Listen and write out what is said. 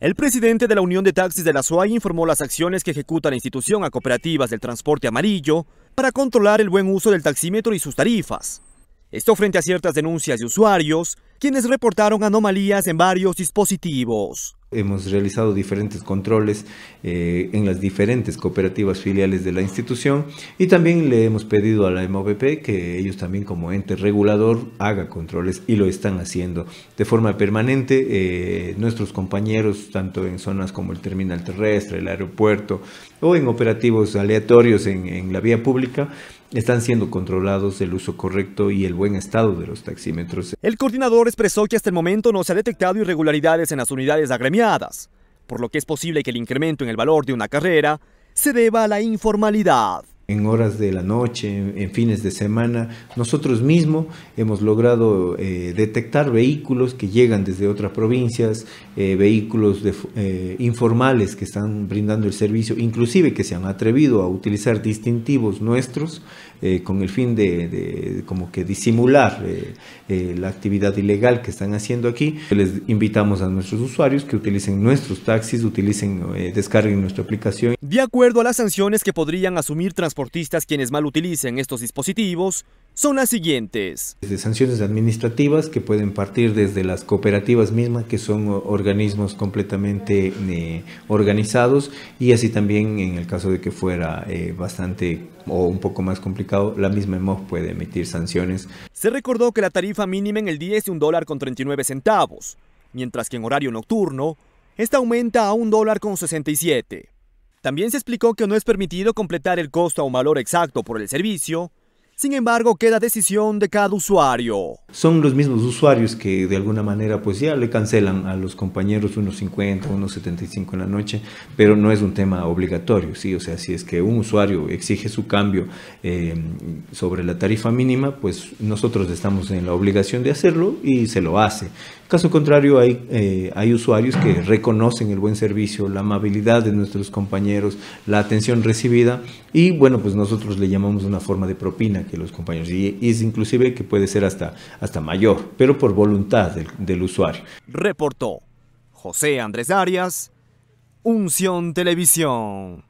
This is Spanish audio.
El presidente de la Unión de Taxis de la SOAI informó las acciones que ejecuta la institución a cooperativas del transporte amarillo para controlar el buen uso del taxímetro y sus tarifas. Esto frente a ciertas denuncias de usuarios, quienes reportaron anomalías en varios dispositivos. Hemos realizado diferentes controles eh, en las diferentes cooperativas filiales de la institución y también le hemos pedido a la MOVP que ellos también como ente regulador haga controles y lo están haciendo de forma permanente. Eh, nuestros compañeros, tanto en zonas como el terminal terrestre, el aeropuerto o en operativos aleatorios en, en la vía pública, están siendo controlados el uso correcto y el buen estado de los taxímetros. El coordinador expresó que hasta el momento no se ha detectado irregularidades en las unidades agremiadas, por lo que es posible que el incremento en el valor de una carrera se deba a la informalidad en horas de la noche, en, fines de semana. Nosotros mismos hemos logrado eh, detectar vehículos que llegan desde otras provincias, eh, vehículos de, eh, informales que están brindando el servicio, inclusive que se han atrevido a utilizar distintivos nuestros con el fin de, como que disimular la actividad ilegal que están haciendo aquí. Les invitamos a nuestros usuarios que utilicen nuestros taxis, utilicen, descarguen nuestra aplicación. De acuerdo a las sanciones que podrían asumir tras deportistas quienes mal utilicen estos dispositivos son las siguientes. de sanciones administrativas que pueden partir desde las cooperativas mismas, que son organismos completamente eh, organizados, y así también en el caso de que fuera eh, bastante o un poco más complicado, la misma EMOF puede emitir sanciones. Se recordó que la tarifa mínima en el día es de un dólar con 39 centavos, mientras que en horario nocturno, esta aumenta a un dólar con 67. También se explicó que no es permitido completar el costo a un valor exacto por el servicio, sin embargo queda decisión de cada usuario son los mismos usuarios que de alguna manera pues ya le cancelan a los compañeros unos 50, unos 75 en la noche, pero no es un tema obligatorio, ¿sí? O sea, si es que un usuario exige su cambio em, sobre la tarifa mínima, pues nosotros estamos en la obligación de hacerlo y se lo hace. Caso contrario, hay, eh, hay usuarios que reconocen el buen servicio, la amabilidad de nuestros compañeros, la atención recibida y bueno, pues nosotros le llamamos una forma de propina que los compañeros y es inclusive que puede ser hasta hasta mayor, pero por voluntad del, usuario. Reportó José Andrés Arias, Unción Televisión.